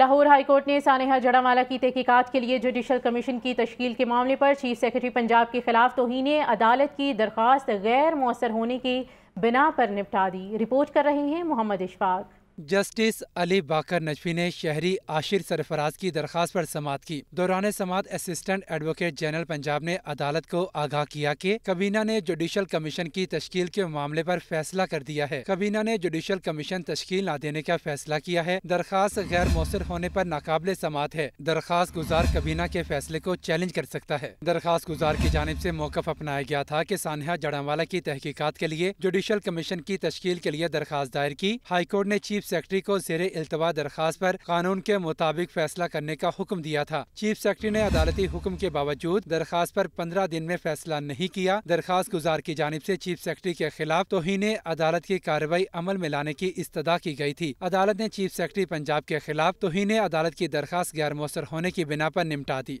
Lahore high court ने सानहा जड़ावाला की तहकीकात के लिए जुडिशल कमीशन की तश्कील के मामले पर चीफ सेक्रेटरी पंजाब के खिलाफ तोहनी अदालत की दरख्वास्त गैर मौसर होने की बिना पर निपटा दी रिपोर्ट कर रहे हैं मोहम्मद इशफाक जस्टिस अली बाकर नजफी ने शहरी आशिर सरफराज की दरखास्त पर समात की दौरान समात असिस्टेंट एडवोकेट जनरल पंजाब ने अदालत को आगाह किया कि कबीना ने जुडिशल कमीशन की तश्कील के मामले पर फैसला कर दिया है कबीना ने जुडिशल कमीशन तश्कील न देने का फैसला किया है दरख्वास्त गैर मौसर होने पर नाकाबले समात है दरख्वास्त गुजार कबीना के फैसले को चैलेंज कर सकता है दरख्वास्त गुजार की जानब ऐसी मौकफ अपनाया गया था की सानहा जड़ावाला की तहकीकत के लिए जुडिशल कमीशन की तश्कील के लिए दरखास्त दायर की हाईकोर्ट ने चीफ सेक्रेटरी को जेर अल्तवा दरखास्त पर कानून के मुताबिक फैसला करने का हुक्म दिया था चीफ सेक्रेटरी ने अदालती हुक्म के बावजूद दरख्वास्त पर पंद्रह दिन में फैसला नहीं किया दरख्वास्त गुजार की जानब ऐसी चीफ सेक्रेटरी के खिलाफ तोहन अदालत की कार्रवाई अमल में लाने की इस्तः की गयी थी अदालत ने चीफ सेक्रेटरी पंजाब के खिलाफ तोहन अदालत की दरख्वास्त गैर मौसर होने की बिना आरोप निपटा दी